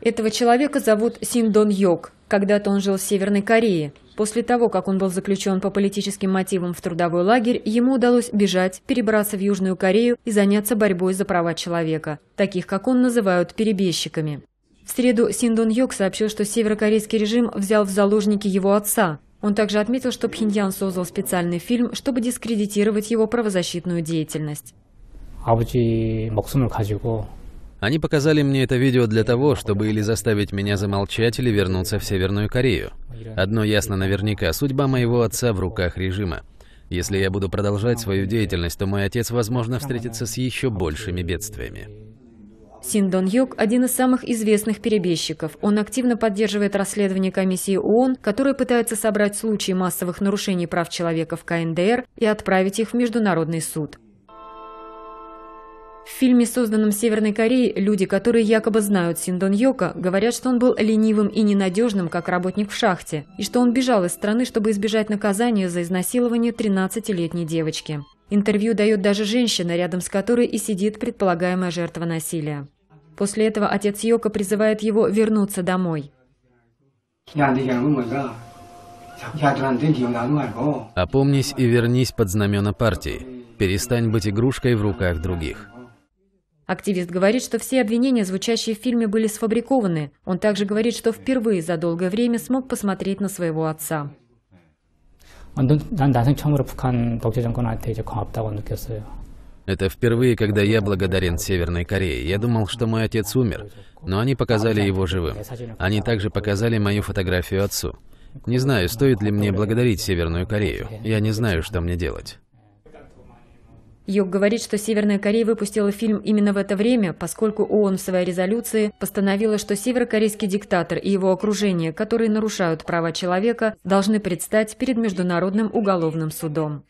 Этого человека зовут Син Дон Йок. Когда-то он жил в Северной Корее. После того, как он был заключен по политическим мотивам в трудовой лагерь, ему удалось бежать, перебраться в Южную Корею и заняться борьбой за права человека. Таких, как он, называют перебежчиками. В среду Син Дон Йок сообщил, что северокорейский режим взял в заложники его отца. Он также отметил, что Пхеньян создал специальный фильм, чтобы дискредитировать его правозащитную деятельность. 아버지 목숨을 가지고 они показали мне это видео для того, чтобы или заставить меня замолчать, или вернуться в Северную Корею. Одно ясно наверняка, судьба моего отца в руках режима. Если я буду продолжать свою деятельность, то мой отец, возможно, встретится с еще большими бедствиями. Син Дон Йок – один из самых известных перебежчиков. Он активно поддерживает расследование комиссии ООН, которая пытается собрать случаи массовых нарушений прав человека в КНДР и отправить их в Международный суд. В фильме, созданном в Северной Корее, люди, которые якобы знают Синдон Йока, говорят, что он был ленивым и ненадежным, как работник в шахте, и что он бежал из страны, чтобы избежать наказания за изнасилование 13-летней девочки. Интервью дает даже женщина, рядом с которой и сидит предполагаемая жертва насилия. После этого отец Йока призывает его вернуться домой. «Опомнись и вернись под знамена партии. Перестань быть игрушкой в руках других». Активист говорит, что все обвинения, звучащие в фильме, были сфабрикованы. Он также говорит, что впервые за долгое время смог посмотреть на своего отца. Это впервые, когда я благодарен Северной Корее. Я думал, что мой отец умер, но они показали его живым. Они также показали мою фотографию отцу. Не знаю, стоит ли мне благодарить Северную Корею. Я не знаю, что мне делать. Йог говорит, что Северная Корея выпустила фильм именно в это время, поскольку ООН в своей резолюции постановила, что северокорейский диктатор и его окружение, которые нарушают права человека, должны предстать перед Международным уголовным судом.